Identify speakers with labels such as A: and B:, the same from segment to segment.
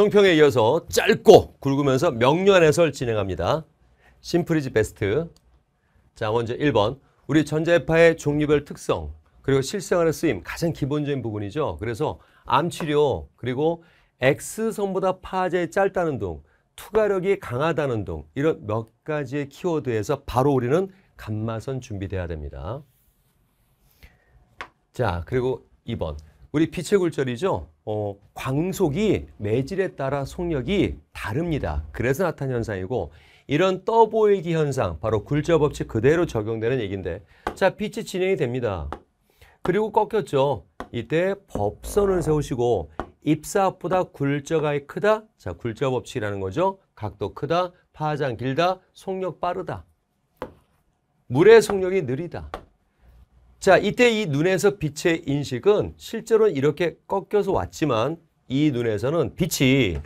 A: 총평에 이어서 짧고 굵으면서 명료한 해설 진행합니다. 심플이즈 베스트. 자, 먼저 1번. 우리 전자파의 종류별 특성, 그리고 실생활에 쓰임, 가장 기본적인 부분이죠. 그래서 암치료, 그리고 X선보다 파장 짧다는 등, 투과력이 강하다는 등, 이런 몇 가지의 키워드에서 바로 우리는 감마선 준비돼야 됩니다. 자, 그리고 2번. 우리 피체골절이죠. 어, 광속이 매질에 따라 속력이 다릅니다. 그래서 나타난 현상이고 이런 떠보이기 현상 바로 굴절 법칙 그대로 적용되는 얘기인데 자 빛이 진행이 됩니다. 그리고 꺾였죠. 이때 법선을 세우시고 입사 앞보다 굴절이 크다. 자 굴절 법칙이라는 거죠. 각도 크다, 파장 길다, 속력 빠르다. 물의 속력이 느리다. 자, 이때 이 눈에서 빛의 인식은 실제로는 이렇게 꺾여서 왔지만 이 눈에서는 빛이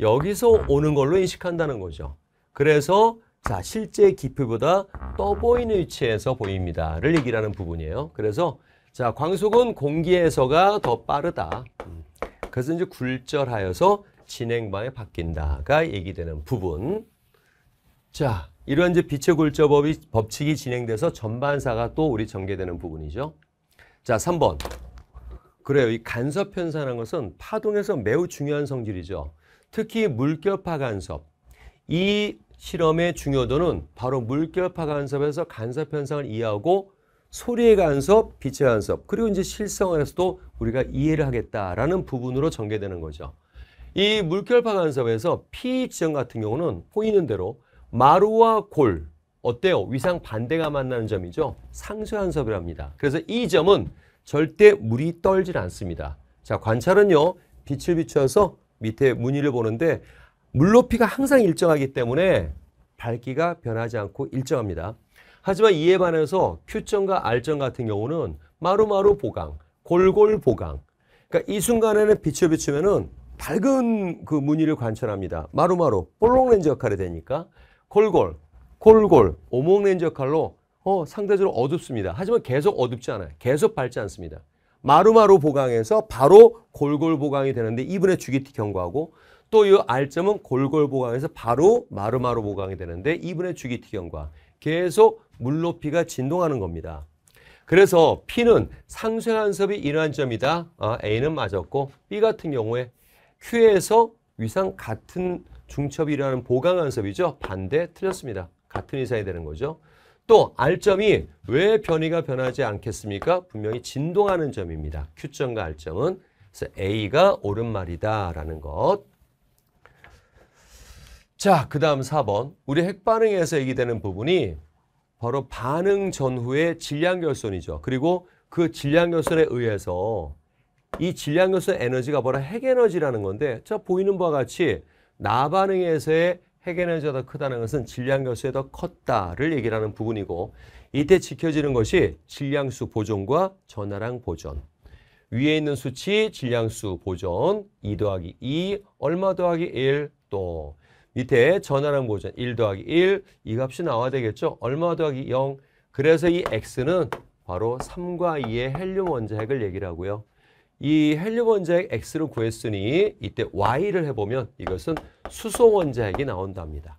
A: 여기서 오는 걸로 인식한다는 거죠. 그래서 자, 실제 깊이보다 떠 보이는 위치에서 보입니다를 얘기하는 부분이에요. 그래서 자, 광속은 공기에서가 더 빠르다. 음, 그래서 이제 굴절하여서 진행방에 바뀐다가 얘기되는 부분. 자, 이러한 이제 빛의 골자법이 법칙이 진행돼서 전반사가 또 우리 전개되는 부분이죠. 자, 3번. 그래요. 이 간섭 현상이라는 것은 파동에서 매우 중요한 성질이죠. 특히 물결파 간섭. 이 실험의 중요도는 바로 물결파 간섭에서 간섭 현상을 이해하고 소리의 간섭, 빛의 간섭, 그리고 이제 실성에서도 우리가 이해를 하겠다라는 부분으로 전개되는 거죠. 이 물결파 간섭에서 피지형 같은 경우는 보이는 대로 마루와 골 어때요? 위상 반대가 만나는 점이죠. 상쇄한섭이랍니다. 그래서 이 점은 절대 물이 떨질 않습니다. 자 관찰은요. 빛을 비춰서 밑에 무늬를 보는데 물 높이가 항상 일정하기 때문에 밝기가 변하지 않고 일정합니다. 하지만 이에 반해서 Q점과 R점 같은 경우는 마루마루 보강, 골골 보강. 그러니까 이 순간에는 빛을 비추면은 밝은 그 무늬를 관찰합니다. 마루마루 볼록렌즈 역할이 되니까. 골골, 골골, 오목렌즈 역할로 어, 상대적으로 어둡습니다. 하지만 계속 어둡지 않아요. 계속 밝지 않습니다. 마루마루 보강에서 바로 골골 보강이 되는데 이분의 주기티 경과하고 또 이 알점은 골골 보강에서 바로 마루마루 보강이 되는데 이분의 주기티 경과. 계속 물 높이가 진동하는 겁니다. 그래서 P는 상쇄한섭이 일어난 점이다. 아, A는 맞았고 B 같은 경우에 Q에서 위상 같은 중첩이라는 보강한섭이죠 반대 틀렸습니다. 같은 의사에 되는 거죠. 또 알점이 왜 변이가 변하지 않겠습니까? 분명히 진동하는 점입니다. Q점과 알점은 그래서 A가 옳은 말이다라는 것. 자, 그 다음 4번. 우리 핵반응에서 얘기되는 부분이 바로 반응 전후의 질량결손이죠. 그리고 그 질량결손에 의해서 이 질량결손 에너지가 바로 핵에너지라는 건데 자 보이는 바와 같이 나반응에서의 헤게나주가 더 크다는 것은 질량계수에 더 컸다를 얘기하는 부분이고 이때 지켜지는 것이 질량수 보존과 전화량 보존 위에 있는 수치 질량수 보존 2 더하기 2 얼마 더하기 1 또 밑에 전화량 보존 1 더하기 1 이 값이 나와야 되겠죠 얼마 더하기 0 그래서 이 x는 바로 3과 2의 헬륨 원자핵을 얘기를 하고요 이 헬륨 원자핵 X를 구했으니 이때 Y를 해보면 이것은 수소 원자핵이 나온답니다.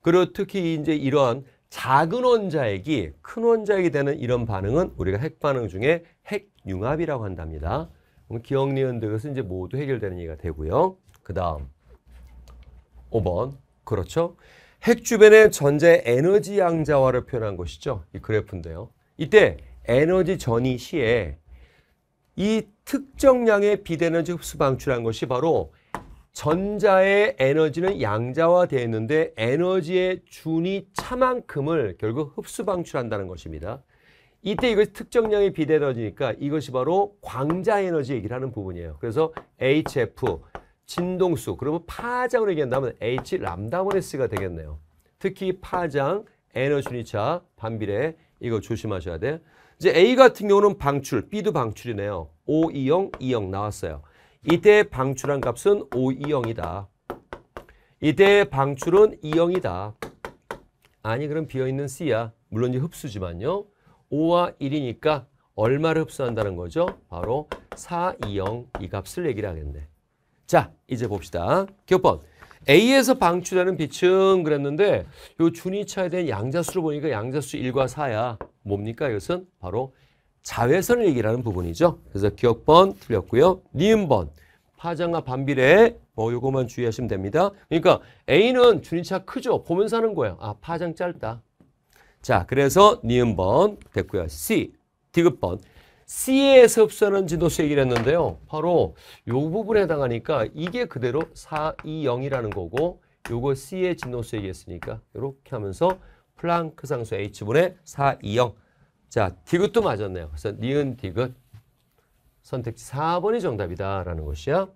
A: 그리고 특히 이제 이러한 작은 원자핵이 큰 원자핵이 되는 이런 반응은 우리가 핵 반응 중에 핵융합이라고 한답니다. 기억, 니은, 득것은 이제 모두 해결되는 얘기가 되고요. 그 다음 5번 그렇죠. 핵 주변의 전자의 에너지 양자화를 표현한 것이죠. 이 그래프인데요. 이때 에너지 전이 시에 이 특정량의 비대에너지 흡수 방출한 것이 바로 전자의 에너지는 양자화 되어 있는데 에너지의 준이 차만큼을 결국 흡수 방출한다는 것입니다. 이때 이것이 특정량의 비대너지니까 이것이 바로 광자 에너지 얘기를 하는 부분이에요. 그래서 HF, 진동수, 그러면 파장을 얘기한다면 H 람다원 S가 되겠네요. 특히 파장, 에너지이차 반비례 이거 조심하셔야 돼요. 이제 A 같은 경우는 방출, B도 방출이네요. 5, 2, 0, 2, 0 나왔어요. 이때 방출한 값은 5, 2, e, 0이다. 이때 방출은 2, e, 0이다. 아니 그럼 비어있는 C야. 물론 이제 흡수지만요. 5와 1이니까 얼마를 흡수한다는 거죠? 바로 4, 2, 0 이 값을 얘기를 하겠네. 자 이제 봅시다. 몇 번? A에서 방출하는 빛은 그랬는데 요 준위차에 대한 양자수를 보니까 양자수 1과 4야. 뭡니까? 이것은 바로 자외선을 얘기하는 부분이죠. 그래서 기억번 틀렸고요. 니은번 파장과 반비례 뭐 요거만 주의하시면 됩니다. 그러니까 A는 주니차 크죠. 보면서 하는 거예요. 아 파장 짧다. 자 그래서 니은번 됐고요. C 디귿번 C에서 흡수하는 진도수 얘기를 했는데요. 바로 요 부분에 해당하니까 이게 그대로 4, 2, 0이라는 거고 요거 C의 진도수 얘기했으니까 이렇게 하면서 플랑크 상수 H분의 4, 2 0. 자, 디귿도 맞았네요. 그래서 니은 디귿. 선택지 4번이 정답이다라는 것이야.